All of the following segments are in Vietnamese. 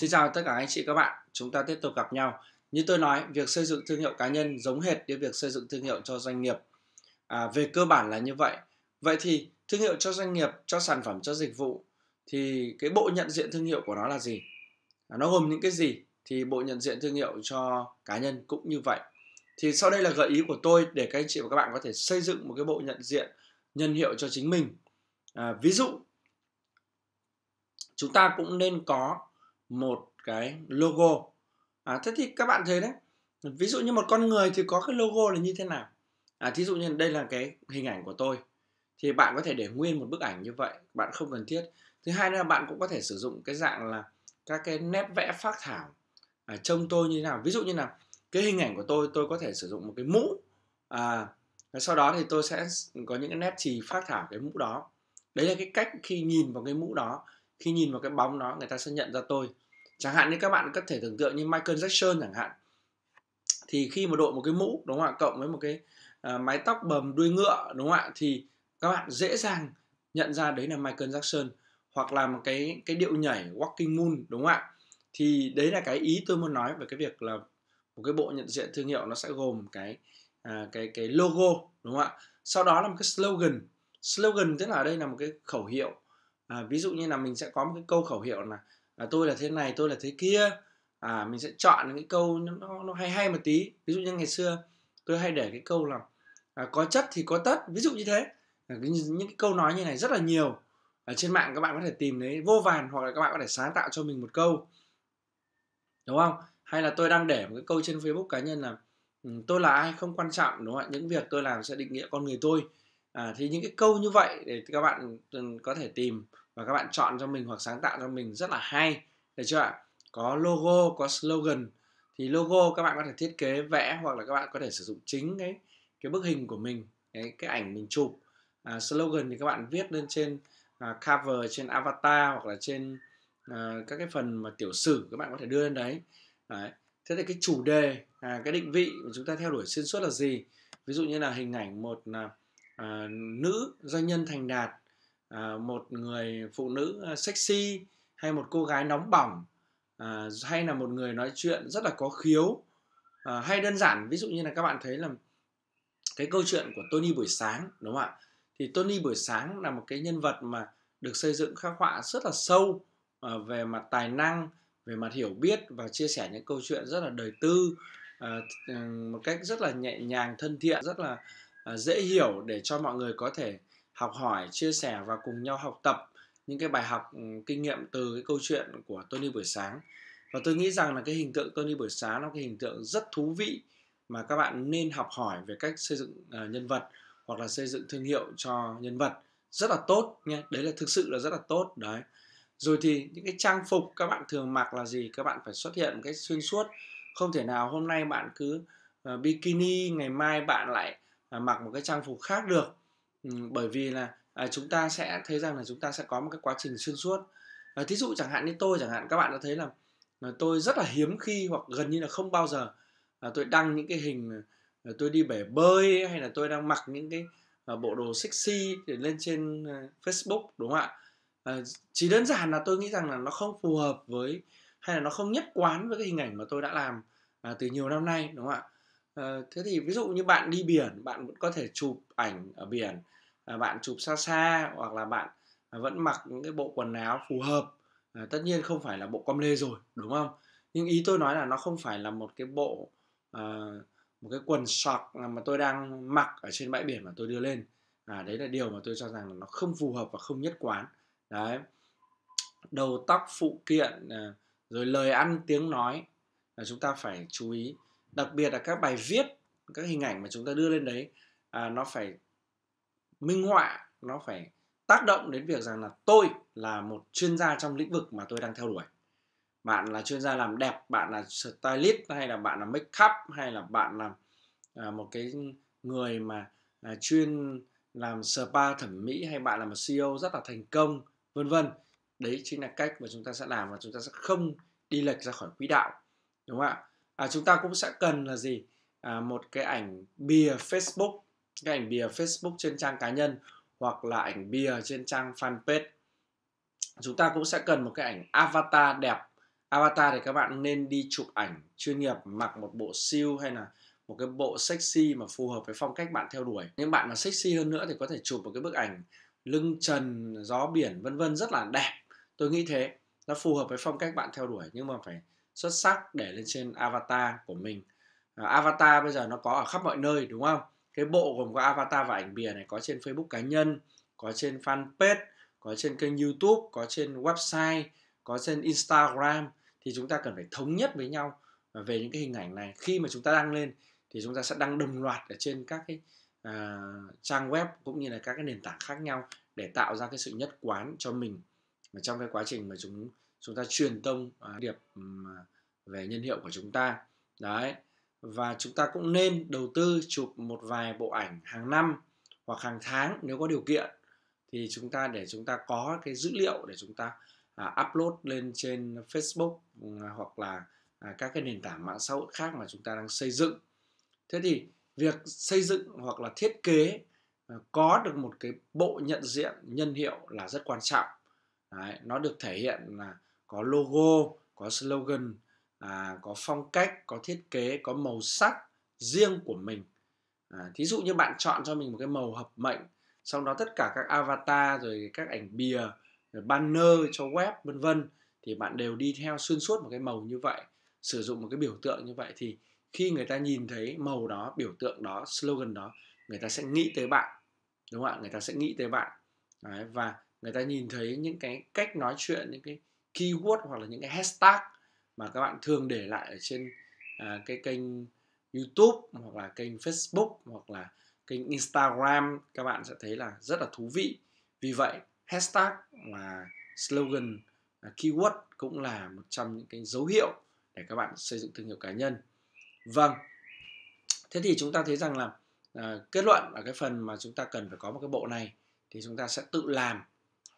Xin chào tất cả anh chị các bạn, chúng ta tiếp tục gặp nhau. Như tôi nói, việc xây dựng thương hiệu cá nhân giống hệt như việc xây dựng thương hiệu cho doanh nghiệp. À, về cơ bản là như vậy. Vậy thì thương hiệu cho doanh nghiệp, cho sản phẩm, cho dịch vụ thì cái bộ nhận diện thương hiệu của nó là gì? À, nó gồm những cái gì? Thì bộ nhận diện thương hiệu cho cá nhân cũng như vậy. Thì sau đây là gợi ý của tôi để các anh chị và các bạn có thể xây dựng một cái bộ nhận diện nhân hiệu cho chính mình. À, ví dụ chúng ta cũng nên có một cái logo à, thế thì các bạn thấy đấy ví dụ như một con người thì có cái logo là như thế nào à, thí dụ như đây là cái hình ảnh của tôi thì bạn có thể để nguyên một bức ảnh như vậy bạn không cần thiết thứ hai nữa là bạn cũng có thể sử dụng cái dạng là các cái nét vẽ phác thảo à, trông tôi như thế nào ví dụ như là cái hình ảnh của tôi tôi có thể sử dụng một cái mũ à, sau đó thì tôi sẽ có những cái nét chì phác thảo cái mũ đó đấy là cái cách khi nhìn vào cái mũ đó khi nhìn vào cái bóng đó người ta sẽ nhận ra tôi chẳng hạn như các bạn có thể tưởng tượng như Michael Jackson chẳng hạn thì khi mà đội một cái mũ đúng không ạ cộng với một cái uh, mái tóc bầm đuôi ngựa đúng không ạ thì các bạn dễ dàng nhận ra đấy là Michael Jackson hoặc là một cái cái điệu nhảy Walking Moon đúng không ạ thì đấy là cái ý tôi muốn nói về cái việc là một cái bộ nhận diện thương hiệu nó sẽ gồm cái à, cái cái logo đúng không ạ sau đó là một cái slogan slogan tức là ở đây là một cái khẩu hiệu à, ví dụ như là mình sẽ có một cái câu khẩu hiệu là à, tôi là thế này tôi là thế kia à, mình sẽ chọn những cái câu nó, nó hay hay một tí ví dụ như ngày xưa tôi hay để cái câu là à, có chất thì có tất ví dụ như thế à, những cái câu nói như này rất là nhiều ở trên mạng các bạn có thể tìm thấy vô vàn hoặc là các bạn có thể sáng tạo cho mình một câu đúng không hay là tôi đang để một cái câu trên facebook cá nhân là ừ, tôi là ai không quan trọng đúng không ạ những việc tôi làm sẽ định nghĩa con người tôi à, thì những cái câu như vậy để các bạn có thể tìm và các bạn chọn cho mình hoặc sáng tạo cho mình rất là hay được chưa ạ có logo có slogan thì logo các bạn có thể thiết kế vẽ hoặc là các bạn có thể sử dụng chính cái cái bức hình của mình cái cái ảnh mình chụp à, slogan thì các bạn viết lên trên à, cover trên avatar hoặc là trên à, các cái phần mà tiểu sử các bạn có thể đưa lên đấy, đấy. thế thì cái chủ đề à, cái định vị mà chúng ta theo đuổi xuyên suốt là gì ví dụ như là hình ảnh một là Ờ, nữ doanh nhân thành đạt à, một người phụ nữ ờ, sexy hay một cô gái nóng bỏng à, hay là một người nói chuyện rất là có khiếu à, hay đơn giản ví dụ như là các bạn thấy là cái câu chuyện của Tony buổi sáng đúng không ạ thì Tony buổi sáng là một cái nhân vật mà được xây dựng khắc họa rất là sâu à, về mặt tài năng về mặt hiểu biết và chia sẻ những câu chuyện rất là đời tư à, một cách rất là nhẹ nhàng thân thiện rất là À, dễ hiểu để cho mọi người có thể học hỏi chia sẻ và cùng nhau học tập những cái bài học ừ, kinh nghiệm từ cái câu chuyện của Tony buổi sáng và tôi nghĩ rằng là cái hình tượng Tony buổi sáng nó cái hình tượng rất thú vị mà các bạn nên học hỏi về cách xây dựng à, nhân vật hoặc là xây dựng thương hiệu cho nhân vật rất là tốt nha đấy là thực sự là rất là tốt đấy rồi thì những cái trang phục các bạn thường mặc là gì các bạn phải xuất hiện một cách xuyên suốt không thể nào hôm nay bạn cứ ờ, bikini ngày mai bạn lại mặc một cái trang phục khác được ừ, bởi vì là à, chúng ta sẽ thấy rằng là chúng ta sẽ có một cái quá trình xuyên suốt ờ, thí dụ chẳng hạn như tôi chẳng hạn các bạn đã thấy là, ờ, tôi rất là hiếm khi hoặc gần như là không bao giờ ờ, tôi đăng những cái hình tôi đi bể bơi hay là tôi đang mặc những cái bộ đồ sexy để lên trên Facebook đúng không ạ chỉ đơn giản là tôi nghĩ rằng là nó không phù hợp với hay là nó không nhất quán với cái hình ảnh mà tôi đã làm từ nhiều năm nay đúng không ạ Ờ, thế thì ví dụ như bạn đi biển bạn vẫn có thể chụp ảnh ở biển à, bạn chụp xa xa hoặc là bạn à, vẫn mặc những cái bộ quần áo phù hợp à, tất nhiên không phải là bộ com lê rồi đúng không nhưng ý tôi nói là nó không phải là một cái bộ à, một cái quần sọc mà tôi đang mặc ở trên bãi biển mà tôi đưa lên à, đấy là điều mà tôi cho rằng là nó không phù hợp và không nhất quán đấy đầu tóc phụ kiện à, rồi lời ăn tiếng nói là chúng ta phải chú ý đặc biệt là các bài viết các hình ảnh mà chúng ta đưa lên đấy à, nó phải minh họa nó phải tác động đến việc rằng là tôi là một chuyên gia trong lĩnh vực mà tôi đang theo đuổi bạn là chuyên gia làm đẹp bạn là stylist hay là bạn là make up hay là bạn là à, một cái người mà à, chuyên làm spa thẩm mỹ hay bạn là một CEO rất là thành công vân vân đấy chính là cách mà chúng ta sẽ làm và chúng ta sẽ không đi lệch ra khỏi quỹ đạo đúng không ạ à, chúng ta cũng sẽ cần là gì à, một cái ảnh bìa Facebook cái ảnh bìa Facebook trên trang cá nhân hoặc là ảnh bìa trên trang fanpage chúng ta cũng sẽ cần một cái ảnh avatar đẹp avatar thì các bạn nên đi chụp ảnh chuyên nghiệp mặc một bộ siêu hay là một cái bộ sexy mà phù hợp với phong cách bạn theo đuổi những bạn mà sexy hơn nữa thì có thể chụp một cái bức ảnh lưng trần gió biển vân vân rất là đẹp tôi nghĩ thế nó phù hợp với phong cách bạn theo đuổi nhưng mà phải xuất sắc để lên trên avatar của mình ờ, avatar bây giờ nó có ở khắp mọi nơi đúng không cái bộ gồm có avatar và ảnh bìa này có trên facebook cá nhân có trên fanpage có trên kênh youtube có trên website có trên instagram thì chúng ta cần phải thống nhất với nhau ờ, về những cái hình ảnh này khi mà chúng ta đăng lên thì chúng ta sẽ đăng đồng loạt ở trên các cái à, trang web cũng như là các cái nền tảng khác nhau để tạo ra cái sự nhất quán cho mình trong cái quá trình mà chúng chúng ta truyền tông à, điệp à, về nhân hiệu của chúng ta đấy và chúng ta cũng nên đầu tư chụp một vài bộ ảnh hàng năm hoặc hàng tháng nếu có điều kiện thì chúng ta để chúng ta có cái dữ liệu để chúng ta à, upload lên trên Facebook hoặc là các cái nền tảng mạng xã hội khác mà chúng ta đang xây dựng thế thì việc xây dựng hoặc là thiết kế có được một cái bộ nhận diện nhân hiệu là rất quan trọng Đấy, nó được thể hiện là có logo có slogan à, có phong cách có thiết kế có màu sắc riêng của mình à, thí dụ như bạn chọn cho mình một cái màu hợp mệnh sau đó tất cả các avatar rồi các ảnh bìa rồi banner cho web vân vân thì bạn đều đi theo xuyên suốt một cái màu như vậy sử dụng một cái biểu tượng như vậy thì khi người ta nhìn thấy màu đó biểu tượng đó slogan đó người ta sẽ nghĩ tới bạn đúng không ạ người ta sẽ nghĩ tới bạn Đấy, và người ta nhìn thấy những cái cách nói chuyện những cái keyword hoặc là những cái hashtag mà các bạn thường để lại ở trên à, cái kênh YouTube hoặc là kênh Facebook hoặc là kênh Instagram các bạn sẽ thấy là rất là thú vị. Vì vậy hashtag và slogan là keyword cũng là một trong những cái dấu hiệu để các bạn xây dựng thương hiệu cá nhân. Vâng. Thế thì chúng ta thấy rằng là à, kết luận ở cái phần mà chúng ta cần phải có một cái bộ này thì chúng ta sẽ tự làm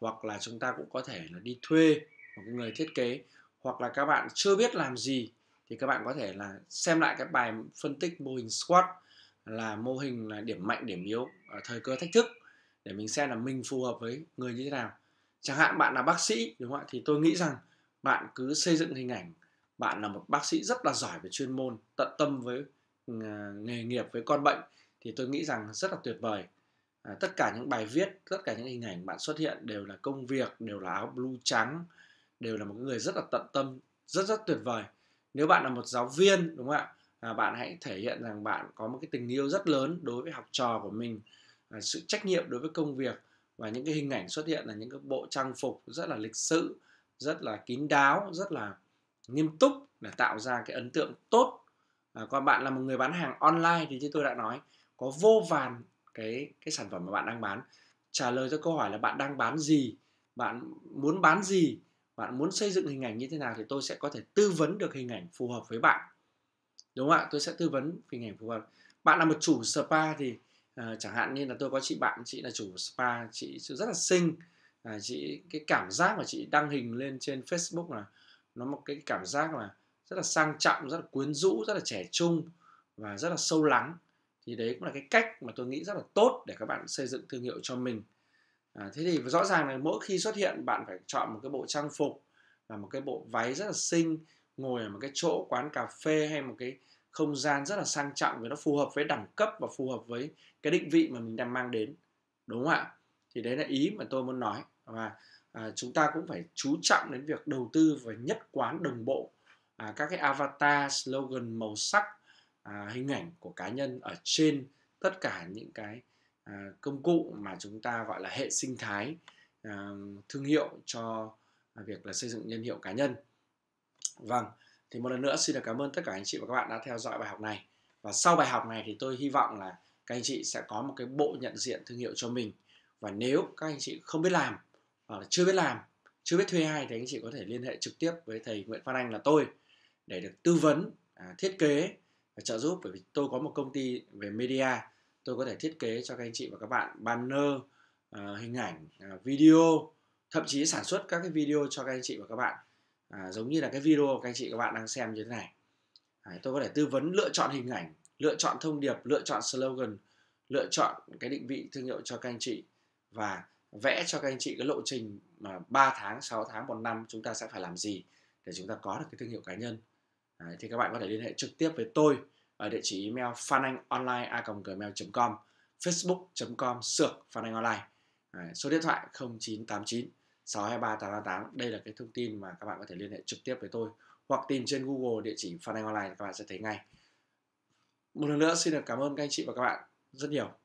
hoặc là chúng ta cũng có thể là đi thuê một người thiết kế hoặc là các bạn chưa biết làm gì thì các bạn có thể là xem lại cái bài phân tích mô hình squat là mô hình là điểm mạnh điểm yếu ở thời cơ thách thức để mình xem là mình phù hợp với người như thế nào chẳng hạn bạn là bác sĩ đúng không ạ thì tôi nghĩ rằng bạn cứ xây dựng hình ảnh bạn là một bác sĩ rất là giỏi về chuyên môn tận tâm với ờ, nghề nghiệp với con bệnh thì tôi nghĩ rằng rất là tuyệt vời à, tất cả những bài viết tất cả những hình ảnh bạn xuất hiện đều là công việc đều là áo blue trắng đều là một người rất là tận tâm rất rất tuyệt vời nếu bạn là một giáo viên đúng không ạ à, bạn hãy thể hiện rằng bạn có một cái tình yêu rất lớn đối với học trò của mình à, sự trách nhiệm đối với công việc và những cái hình ảnh xuất hiện là những cái bộ trang phục rất là lịch sự rất là kín đáo rất là nghiêm túc để tạo ra cái ấn tượng tốt à, còn bạn là một người bán hàng online thì như tôi đã nói có vô vàn cái cái sản phẩm mà bạn đang bán trả lời cho câu hỏi là bạn đang bán gì bạn muốn bán gì bạn muốn xây dựng hình ảnh như thế nào thì tôi sẽ có thể tư vấn được hình ảnh phù hợp với bạn đúng không ạ tôi sẽ tư vấn hình ảnh phù hợp bạn là một chủ spa thì uh, chẳng hạn như là tôi có chị bạn chị là chủ spa chị rất là xinh uh, chị cái cảm giác mà chị đăng hình lên trên facebook là nó một cái cảm giác là rất là sang trọng rất là quyến rũ rất là trẻ trung và rất là sâu lắng thì đấy cũng là cái cách mà tôi nghĩ rất là tốt để các bạn xây dựng thương hiệu cho mình à, thế thì rõ ràng là mỗi khi xuất hiện bạn phải chọn một cái bộ trang phục và một cái bộ váy rất là xinh ngồi ở một cái chỗ quán cà phê hay một cái không gian rất là sang trọng vì nó phù hợp với đẳng cấp và phù hợp với cái định vị mà mình đang mang đến đúng không ạ thì đấy là ý mà tôi muốn nói và à, chúng ta cũng phải chú trọng đến việc đầu tư và nhất quán đồng bộ à, các cái avatar slogan màu sắc à, hình ảnh của cá nhân ở trên tất cả những cái À, công cụ mà chúng ta gọi là hệ sinh thái à, thương hiệu cho việc là xây dựng nhân hiệu cá nhân vâng thì một lần nữa xin được cảm ơn tất cả anh chị và các bạn đã theo dõi bài học này và sau bài học này thì tôi hy vọng là các anh chị sẽ có một cái bộ nhận diện thương hiệu cho mình và nếu các anh chị không biết làm hoặc là chưa biết làm chưa biết thuê ai thì anh chị có thể liên hệ trực tiếp với thầy Nguyễn Phan Anh là tôi để được tư vấn à, thiết kế và trợ giúp bởi vì tôi có một công ty về media tôi có thể thiết kế cho các anh chị và các bạn banner uh, hình ảnh uh, video thậm chí sản xuất các cái video cho các anh chị và các bạn à, giống như là cái video các anh chị các bạn đang xem như thế này à, tôi có thể tư vấn lựa chọn hình ảnh lựa chọn thông điệp lựa chọn slogan lựa chọn cái định vị thương hiệu cho các anh chị và vẽ cho các anh chị cái lộ trình mà 3 tháng 6 tháng một năm chúng ta sẽ phải làm gì để chúng ta có được cái thương hiệu cá nhân à, thì các bạn có thể liên hệ trực tiếp với tôi ở địa chỉ email phananhonline.gmail.com facebook.com sược phananhonline số điện thoại 0989 623 888 đây là cái thông tin mà các bạn có thể liên hệ trực tiếp với tôi hoặc tìm trên Google địa chỉ Phan Anh Online các bạn sẽ thấy ngay một lần nữa xin được cảm ơn các anh chị và các bạn rất nhiều